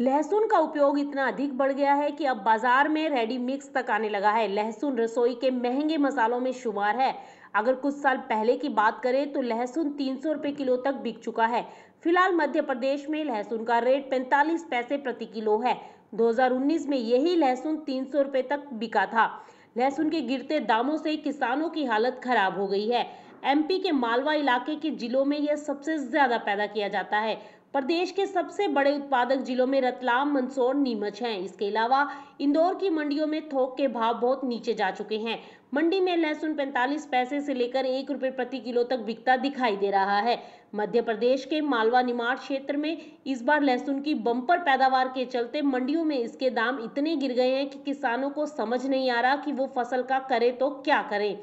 लहसुन का उपयोग इतना अधिक बढ़ गया है कि अब बाजार में रेडी मिक्स तक आने लगा है लहसुन रसोई के महंगे मसालों में शुमार है अगर कुछ साल पहले की बात करें तो लहसुन तीन सौ रुपये किलो तक बिक चुका है फिलहाल मध्य प्रदेश में लहसुन का रेट पैंतालीस पैसे प्रति किलो है 2019 में यही लहसुन तीन सौ रुपये तक बिका था लहसुन के गिरते दामों से किसानों की हालत खराब हो गई है एमपी के मालवा इलाके के जिलों में यह सबसे ज्यादा पैदा किया जाता है प्रदेश के सबसे बड़े उत्पादक जिलों में रतलाम मंदसौर नीमच हैं इसके अलावा इंदौर की मंडियों में थोक के भाव बहुत नीचे जा चुके हैं मंडी में लहसुन 45 पैसे से लेकर एक रुपए प्रति किलो तक बिकता दिखाई दे रहा है मध्य प्रदेश के मालवा निमाड़ क्षेत्र में इस बार लहसुन की बम्पर पैदावार के चलते मंडियों में इसके दाम इतने गिर गए हैं कि किसानों को समझ नहीं आ रहा कि वो फसल का करे तो क्या करें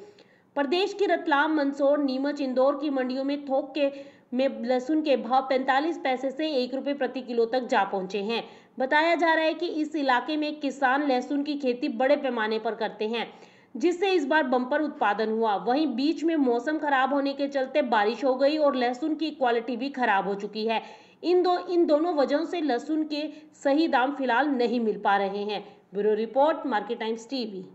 प्रदेश की रतलाम मंदसौर नीमच इंदौर की मंडियों में थोक के में लहसुन के भाव 45 पैसे से एक रुपये प्रति किलो तक जा पहुंचे हैं बताया जा रहा है कि इस इलाके में किसान लहसुन की खेती बड़े पैमाने पर करते हैं जिससे इस बार बम्पर उत्पादन हुआ वहीं बीच में मौसम खराब होने के चलते बारिश हो गई और लहसुन की क्वालिटी भी खराब हो चुकी है इन दो इन दोनों वजहों से लहसुन के सही दाम फिलहाल नहीं मिल पा रहे हैं bureau report market times TV